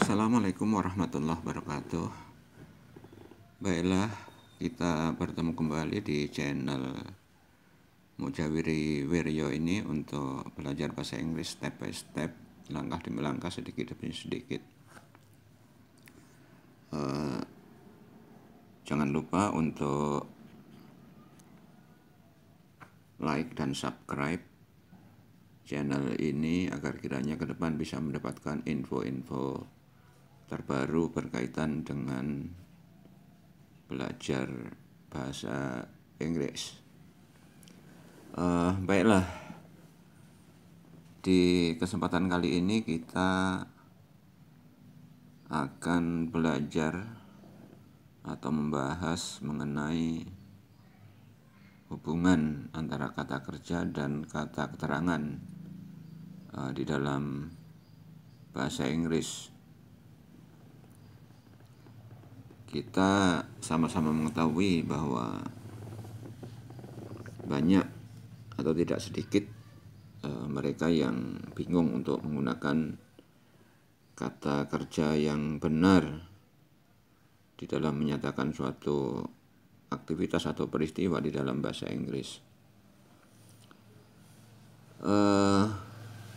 Assalamualaikum warahmatullahi wabarakatuh Baiklah kita bertemu kembali di channel Mujawiri Wiryo ini untuk belajar bahasa Inggris step by step langkah demi langkah sedikit demi sedikit uh, jangan lupa untuk like dan subscribe channel ini agar kiranya ke depan bisa mendapatkan info-info terbaru berkaitan dengan belajar bahasa Inggris. Uh, baiklah, di kesempatan kali ini kita akan belajar atau membahas mengenai hubungan antara kata kerja dan kata keterangan uh, di dalam bahasa Inggris. kita sama-sama mengetahui bahwa banyak atau tidak sedikit e, mereka yang bingung untuk menggunakan kata kerja yang benar di dalam menyatakan suatu aktivitas atau peristiwa di dalam bahasa Inggris. E,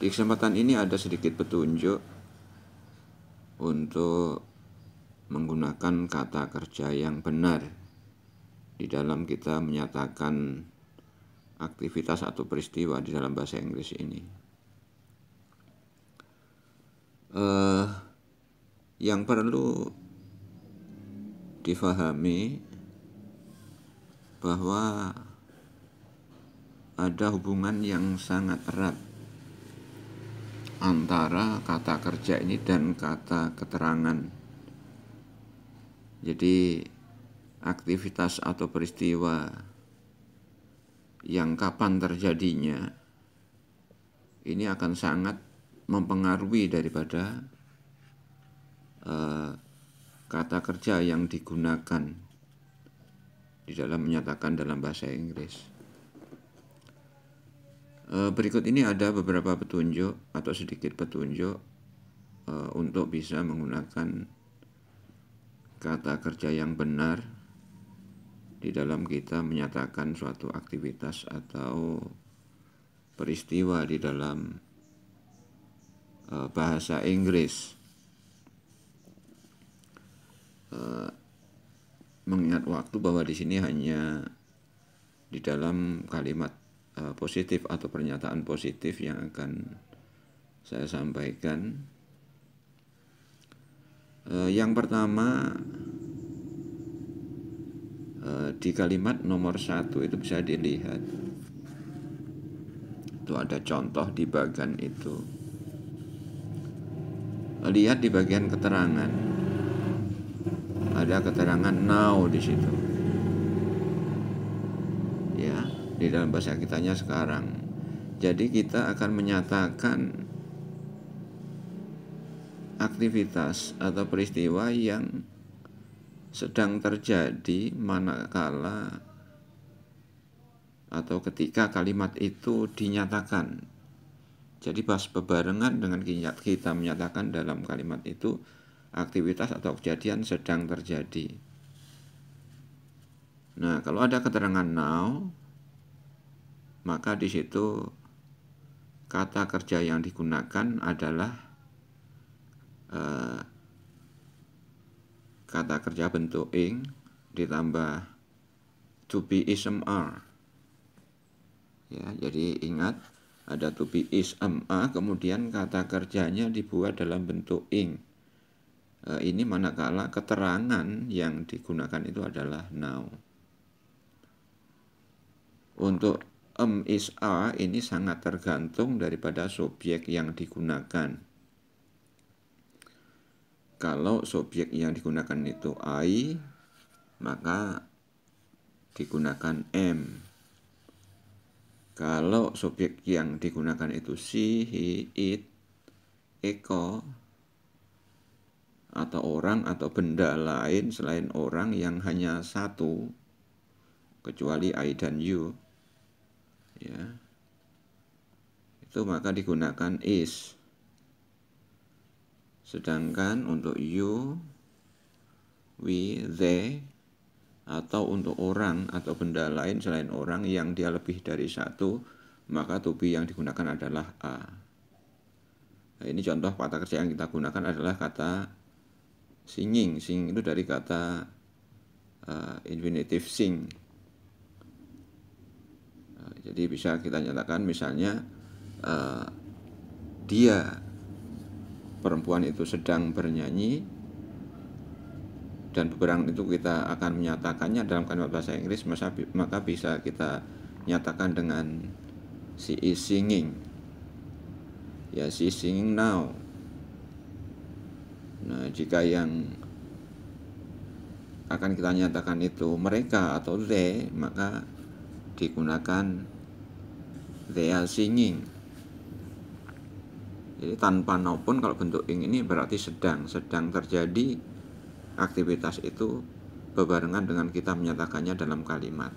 di kesempatan ini ada sedikit petunjuk untuk menggunakan kata kerja yang benar di dalam kita menyatakan aktivitas atau peristiwa di dalam bahasa Inggris ini. Uh, yang perlu difahami bahwa ada hubungan yang sangat erat antara kata kerja ini dan kata keterangan jadi aktivitas atau peristiwa yang kapan terjadinya ini akan sangat mempengaruhi daripada uh, kata kerja yang digunakan di dalam menyatakan dalam bahasa Inggris. Uh, berikut ini ada beberapa petunjuk atau sedikit petunjuk uh, untuk bisa menggunakan kata kerja yang benar di dalam kita menyatakan suatu aktivitas atau peristiwa di dalam uh, bahasa Inggris uh, mengingat waktu bahwa di sini hanya di dalam kalimat uh, positif atau pernyataan positif yang akan saya sampaikan Eh, yang pertama eh, di kalimat nomor satu itu bisa dilihat itu ada contoh di bagian itu lihat di bagian keterangan ada keterangan now di situ ya di dalam bahasa kitanya sekarang jadi kita akan menyatakan aktivitas atau peristiwa yang sedang terjadi manakala atau ketika kalimat itu dinyatakan. Jadi pas bebarengan dengan kita menyatakan dalam kalimat itu aktivitas atau kejadian sedang terjadi. Nah, kalau ada keterangan now, maka di situ kata kerja yang digunakan adalah Eh, kata kerja bentuk ing ditambah to be am are ya jadi ingat ada to be is am are kemudian kata kerjanya dibuat dalam bentuk ing e, eh, ini manakala keterangan yang digunakan itu adalah now untuk am is are ini sangat tergantung daripada subjek yang digunakan kalau subjek yang digunakan itu I maka digunakan M kalau subjek yang digunakan itu si, he, it, Eko atau orang atau benda lain selain orang yang hanya satu kecuali I dan you ya itu maka digunakan is Sedangkan untuk you, we, they, atau untuk orang atau benda lain selain orang yang dia lebih dari satu, maka to be yang digunakan adalah a. Nah, ini contoh kata kerja yang kita gunakan adalah kata singing. Singing itu dari kata uh, infinitive sing. Nah, jadi bisa kita nyatakan misalnya uh, dia perempuan itu sedang bernyanyi dan beberapa itu kita akan menyatakannya dalam kalimat bahasa Inggris maka bisa kita nyatakan dengan she is singing ya she is singing now nah jika yang akan kita nyatakan itu mereka atau they maka digunakan they are singing jadi tanpa no pun kalau bentuk ing ini berarti sedang, sedang terjadi aktivitas itu bebarengan dengan kita menyatakannya dalam kalimat.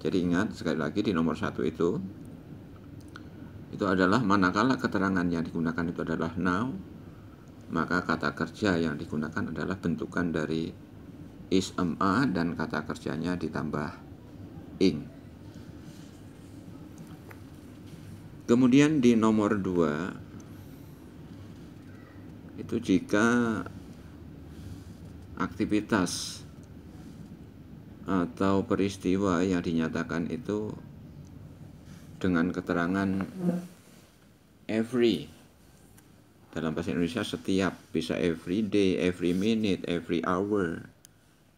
Jadi ingat sekali lagi di nomor satu itu itu adalah manakala keterangan yang digunakan itu adalah now maka kata kerja yang digunakan adalah bentukan dari is am a dan kata kerjanya ditambah ing. Kemudian di nomor dua itu jika aktivitas atau peristiwa yang dinyatakan itu dengan keterangan every dalam bahasa Indonesia setiap bisa every day, every minute, every hour,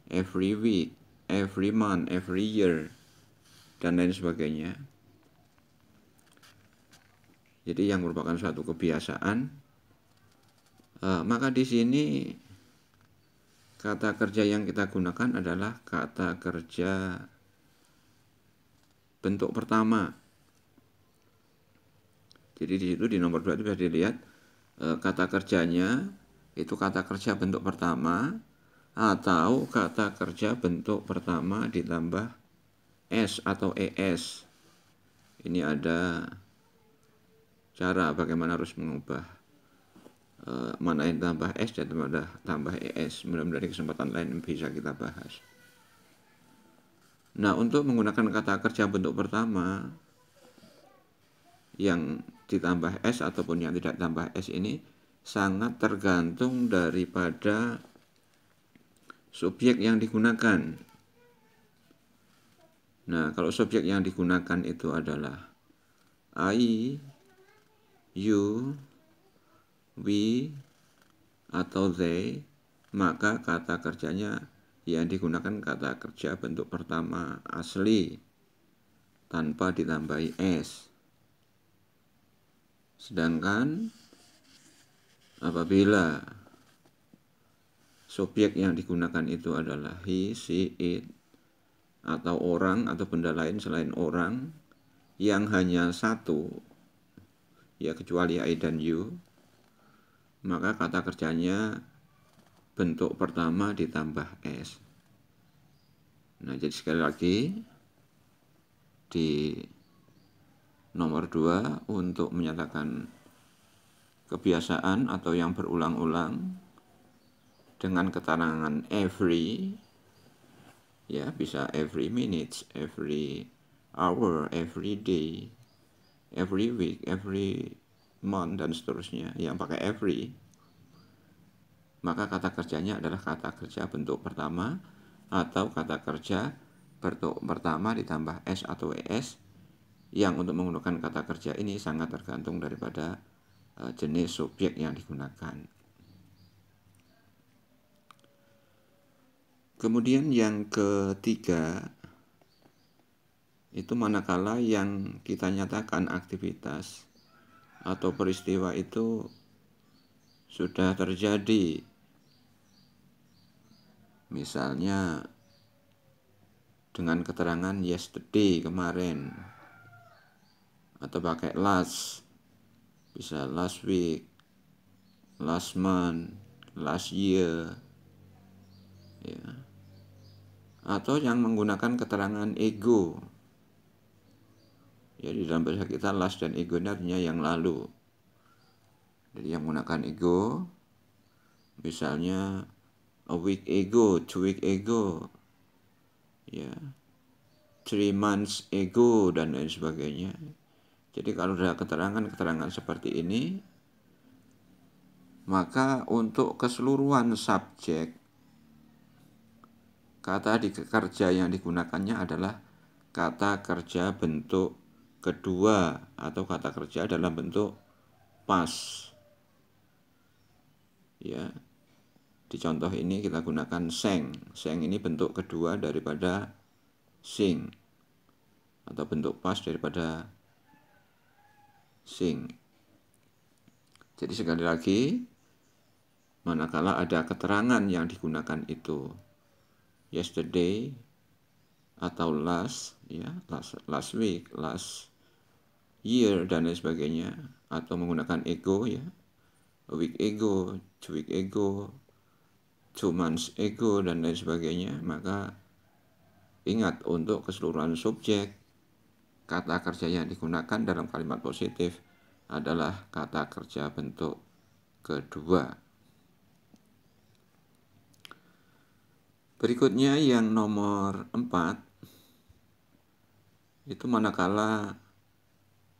every week, every month, every year dan lain sebagainya. Jadi yang merupakan suatu kebiasaan e, maka di sini kata kerja yang kita gunakan adalah kata kerja bentuk pertama. Jadi di situ di nomor 2 itu bisa dilihat e, kata kerjanya itu kata kerja bentuk pertama atau kata kerja bentuk pertama ditambah S atau ES. Ini ada cara bagaimana harus mengubah Eh, mana yang tambah S dan tambah, tambah ES mudah-mudahan kesempatan lain bisa kita bahas nah untuk menggunakan kata kerja bentuk pertama yang ditambah S ataupun yang tidak tambah S ini sangat tergantung daripada subjek yang digunakan. Nah, kalau subjek yang digunakan itu adalah I, you, we atau they, maka kata kerjanya yang digunakan kata kerja bentuk pertama asli tanpa ditambahi s. Sedangkan apabila subjek yang digunakan itu adalah he, she, it atau orang atau benda lain selain orang yang hanya satu ya kecuali I dan you maka kata kerjanya bentuk pertama ditambah S. Nah, jadi sekali lagi di nomor 2 untuk menyatakan kebiasaan atau yang berulang-ulang dengan keterangan every ya bisa every minutes, every hour, every day, every week, every mon dan seterusnya yang pakai every maka kata kerjanya adalah kata kerja bentuk pertama atau kata kerja bentuk pertama ditambah s atau es yang untuk menggunakan kata kerja ini sangat tergantung daripada eh, jenis subjek yang digunakan. Kemudian yang ketiga itu manakala yang kita nyatakan aktivitas atau peristiwa itu sudah terjadi. Misalnya dengan keterangan yesterday kemarin atau pakai last bisa last week last month last year ya atau yang menggunakan keterangan ego jadi dalam bahasa kita las dan egonya artinya yang lalu. Jadi yang menggunakan ego, misalnya a week ago, two week ago, ya, three months ago dan lain sebagainya. Jadi kalau ada keterangan-keterangan seperti ini, maka untuk keseluruhan subjek kata di kerja yang digunakannya adalah kata kerja bentuk kedua atau kata kerja dalam bentuk pas. Ya. Di contoh ini kita gunakan seng. Seng ini bentuk kedua daripada sing atau bentuk pas daripada sing. Jadi sekali lagi manakala ada keterangan yang digunakan itu yesterday atau last ya last, last week last year dan lain sebagainya atau menggunakan ego ya a week ego, two week ego, two months ego dan lain sebagainya maka ingat untuk keseluruhan subjek kata kerja yang digunakan dalam kalimat positif adalah kata kerja bentuk kedua. Berikutnya yang nomor empat itu manakala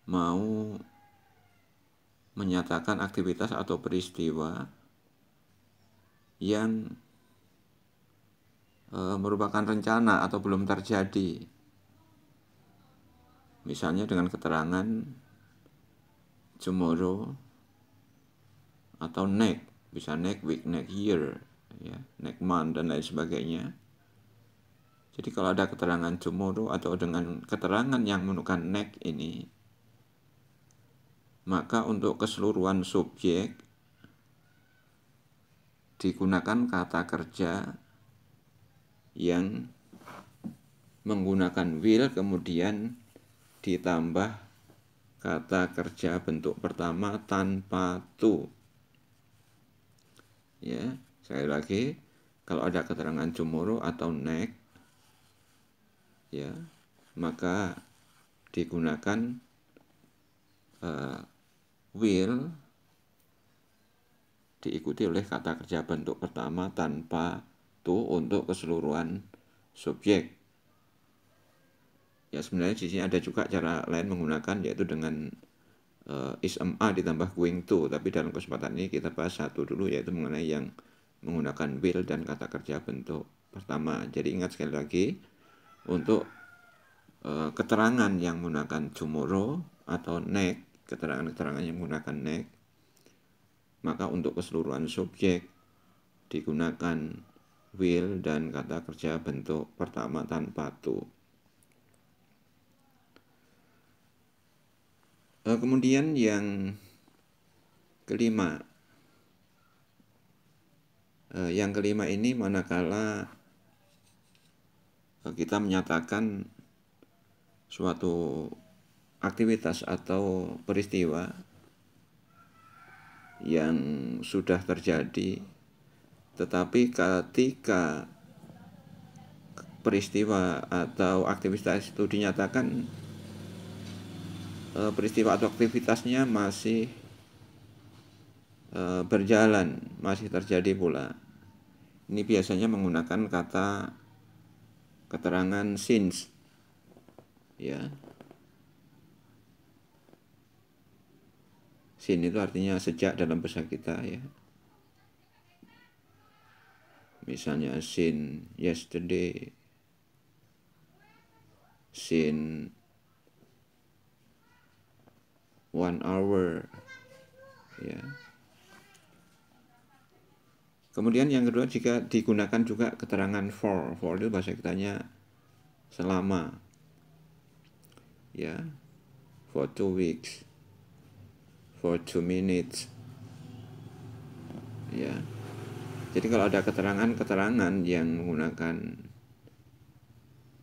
mau menyatakan aktivitas atau peristiwa yang e, merupakan rencana atau belum terjadi. Misalnya dengan keterangan tomorrow atau next, bisa next week, next year, ya, next month dan lain sebagainya. Jadi kalau ada keterangan tomorrow atau dengan keterangan yang menunjukkan next ini maka untuk keseluruhan subjek digunakan kata kerja yang menggunakan will kemudian ditambah kata kerja bentuk pertama tanpa to ya sekali lagi kalau ada keterangan cumuru atau nek ya maka digunakan eh, will diikuti oleh kata kerja bentuk pertama tanpa to untuk keseluruhan subjek. Ya sebenarnya di sini ada juga cara lain menggunakan yaitu dengan uh, is ma ditambah going to, tapi dalam kesempatan ini kita bahas satu dulu yaitu mengenai yang menggunakan will dan kata kerja bentuk pertama. Jadi ingat sekali lagi untuk uh, keterangan yang menggunakan tomorrow atau next keterangan-keterangan yang menggunakan nek maka untuk keseluruhan subjek digunakan will dan kata kerja bentuk pertama tanpa to eh, kemudian yang kelima eh, yang kelima ini manakala eh, kita menyatakan suatu aktivitas atau peristiwa yang sudah terjadi tetapi ketika peristiwa atau aktivitas itu dinyatakan eh, peristiwa atau aktivitasnya masih eh, berjalan, masih terjadi pula. Ini biasanya menggunakan kata keterangan since ya Sin itu artinya sejak dalam bahasa kita ya. Misalnya sin yesterday, sin one hour, ya. Kemudian yang kedua jika digunakan juga keterangan for, for itu bahasa kitanya selama, ya, for two weeks, for two minutes ya jadi kalau ada keterangan-keterangan yang menggunakan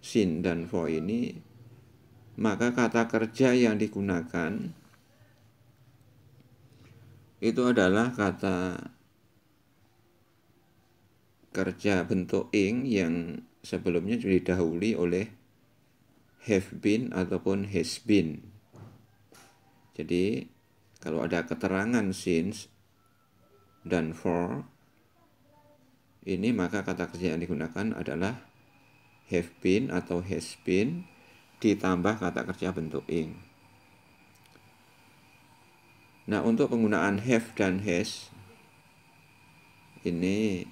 sin dan for ini maka kata kerja yang digunakan itu adalah kata kerja bentuk ing yang sebelumnya sudah didahului oleh have been ataupun has been. Jadi kalau ada keterangan since dan for ini maka kata kerja yang digunakan adalah have been atau has been ditambah kata kerja bentuk ing. Nah, untuk penggunaan have dan has ini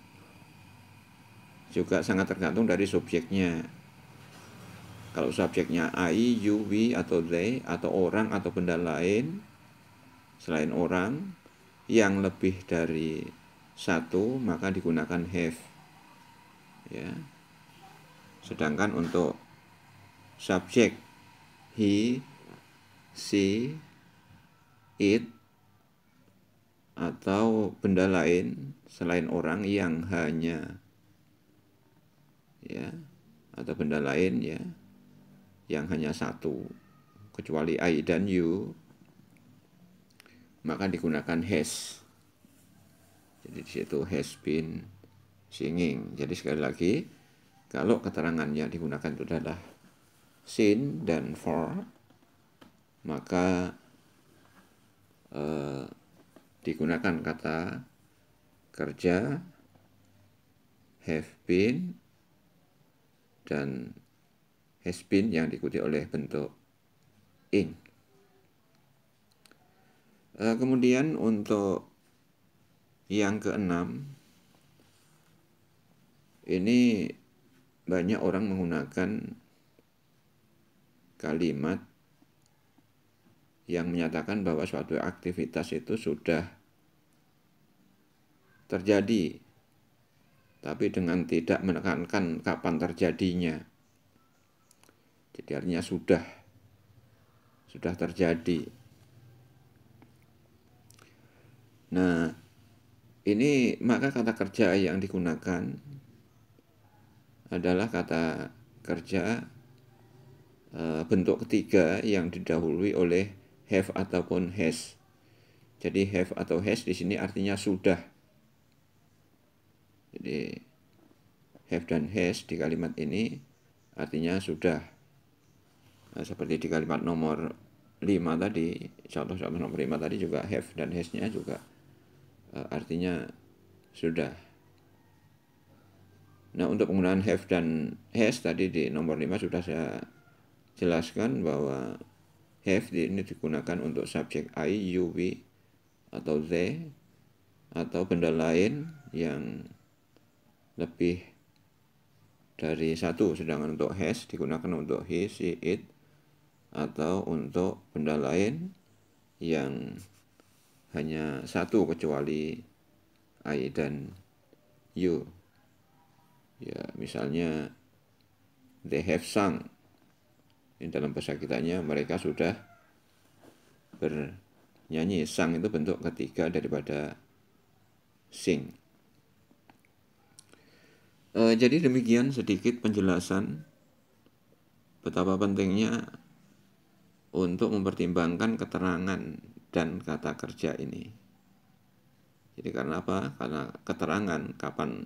juga sangat tergantung dari subjeknya. Kalau subjeknya I, you, we, atau they, atau orang, atau benda lain, selain orang yang lebih dari satu maka digunakan have ya sedangkan untuk subjek he she it atau benda lain selain orang yang hanya ya atau benda lain ya yang hanya satu kecuali I dan you maka digunakan has. Jadi di situ has been singing. Jadi sekali lagi, kalau keterangannya digunakan itu adalah sin dan for, maka eh, digunakan kata kerja have been dan has been yang diikuti oleh bentuk in. Eh, kemudian untuk yang keenam ini banyak orang menggunakan kalimat yang menyatakan bahwa suatu aktivitas itu sudah terjadi tapi dengan tidak menekankan kapan terjadinya. Jadi artinya sudah sudah terjadi Nah, ini maka kata kerja yang digunakan adalah kata kerja e, bentuk ketiga yang didahului oleh have ataupun has. Jadi have atau has di sini artinya sudah. Jadi have dan has di kalimat ini artinya sudah. Nah, seperti di kalimat nomor 5 tadi, contoh contoh nomor 5 tadi juga have dan hasnya juga Eh, artinya sudah. Nah, untuk penggunaan have dan has tadi di nomor 5 sudah saya jelaskan bahwa have ini digunakan untuk subjek I, you, we, atau they, atau benda lain yang lebih dari satu. Sedangkan untuk has digunakan untuk he, she, it, atau untuk benda lain yang hanya satu kecuali I dan you. Ya, misalnya they have sung. Ini dalam bahasa kitanya mereka sudah bernyanyi. Sang itu bentuk ketiga daripada sing. E, jadi demikian sedikit penjelasan betapa pentingnya untuk mempertimbangkan keterangan dan kata kerja ini. Jadi karena apa? Karena keterangan kapan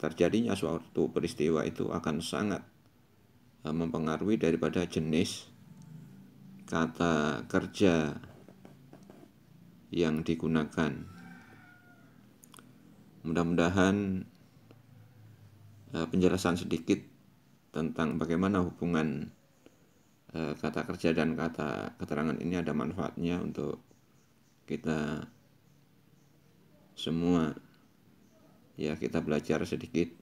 terjadinya suatu peristiwa itu akan sangat e, mempengaruhi daripada jenis kata kerja yang digunakan. Mudah-mudahan e, penjelasan sedikit tentang bagaimana hubungan e, kata kerja dan kata keterangan ini ada manfaatnya untuk kita semua ya kita belajar sedikit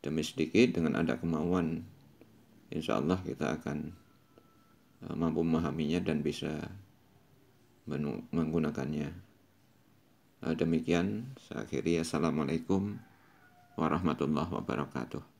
demi sedikit dengan ada kemauan insya Allah kita akan e, mampu memahaminya dan bisa menggunakannya e, demikian saya akhiri assalamualaikum warahmatullahi wabarakatuh